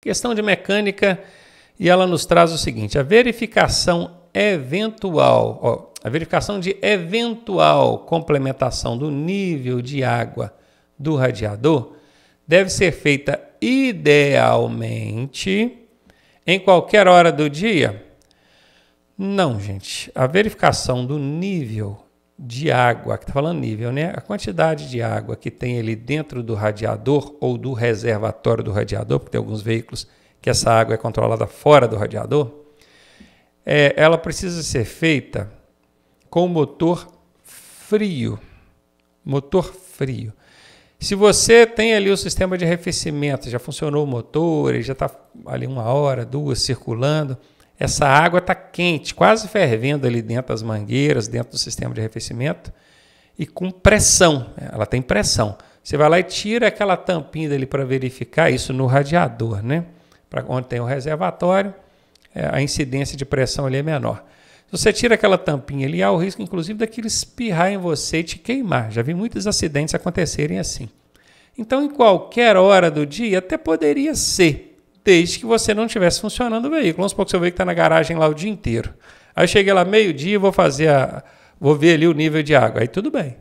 Questão de mecânica e ela nos traz o seguinte: a verificação eventual, ó, a verificação de eventual complementação do nível de água do radiador deve ser feita idealmente em qualquer hora do dia? Não, gente. A verificação do nível de água, que está falando nível, né? A quantidade de água que tem ali dentro do radiador ou do reservatório do radiador, porque tem alguns veículos que essa água é controlada fora do radiador, é, ela precisa ser feita com motor frio. Motor frio. Se você tem ali o sistema de arrefecimento, já funcionou o motor, ele já está ali uma hora, duas circulando essa água está quente, quase fervendo ali dentro das mangueiras, dentro do sistema de arrefecimento, e com pressão. Né? Ela tem pressão. Você vai lá e tira aquela tampinha dele para verificar isso no radiador, né? Para onde tem o reservatório, é, a incidência de pressão ali é menor. Se você tira aquela tampinha ali, há o risco, inclusive, daquele espirrar em você e te queimar. Já vi muitos acidentes acontecerem assim. Então, em qualquer hora do dia, até poderia ser desde que você não estivesse funcionando o veículo. Vamos supor que seu veículo está na garagem lá o dia inteiro. Aí eu cheguei lá meio-dia e vou fazer a. vou ver ali o nível de água. Aí tudo bem.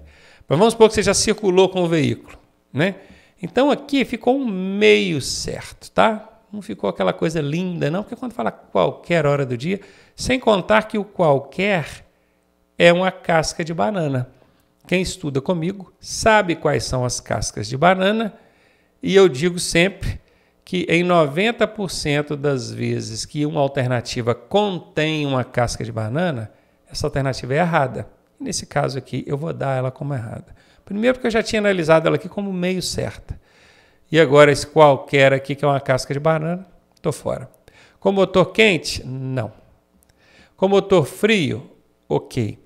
Mas vamos supor que você já circulou com o veículo. né? Então aqui ficou um meio certo, tá? Não ficou aquela coisa linda, não, porque quando fala qualquer hora do dia, sem contar que o qualquer é uma casca de banana. Quem estuda comigo sabe quais são as cascas de banana, e eu digo sempre que em 90% das vezes que uma alternativa contém uma casca de banana, essa alternativa é errada. Nesse caso aqui, eu vou dar ela como errada. Primeiro, porque eu já tinha analisado ela aqui como meio certa. E agora, esse qualquer aqui, que é uma casca de banana, estou fora. Com motor quente? Não. Com motor frio? Ok.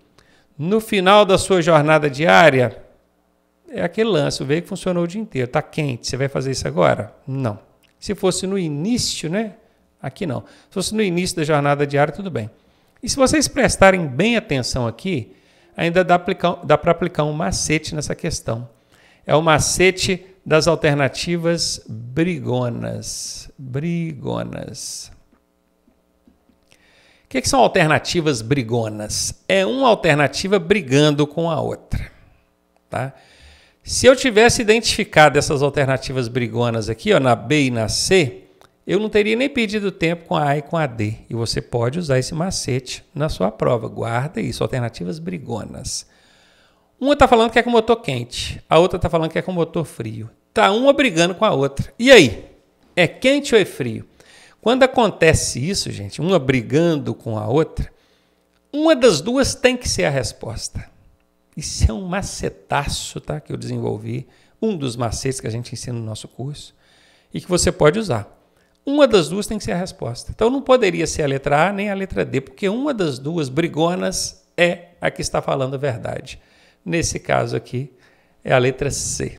No final da sua jornada diária, é aquele lance: o veículo funcionou o dia inteiro, está quente, você vai fazer isso agora? Não. Se fosse no início, né? Aqui não. Se fosse no início da jornada diária, tudo bem. E se vocês prestarem bem atenção aqui, ainda dá, dá para aplicar um macete nessa questão. É o macete das alternativas brigonas. Brigonas. O que, é que são alternativas brigonas? É uma alternativa brigando com a outra. Tá? Se eu tivesse identificado essas alternativas brigonas aqui, ó, na B e na C, eu não teria nem perdido tempo com a A e com a D. E você pode usar esse macete na sua prova. Guarda isso, alternativas brigonas. Uma está falando que é com motor quente, a outra está falando que é com motor frio. Tá uma brigando com a outra. E aí? É quente ou é frio? Quando acontece isso, gente, uma brigando com a outra, uma das duas tem que ser a resposta. Isso é um macetaço tá? que eu desenvolvi, um dos macetes que a gente ensina no nosso curso e que você pode usar. Uma das duas tem que ser a resposta. Então não poderia ser a letra A nem a letra D, porque uma das duas brigonas é a que está falando a verdade. Nesse caso aqui, é a letra C.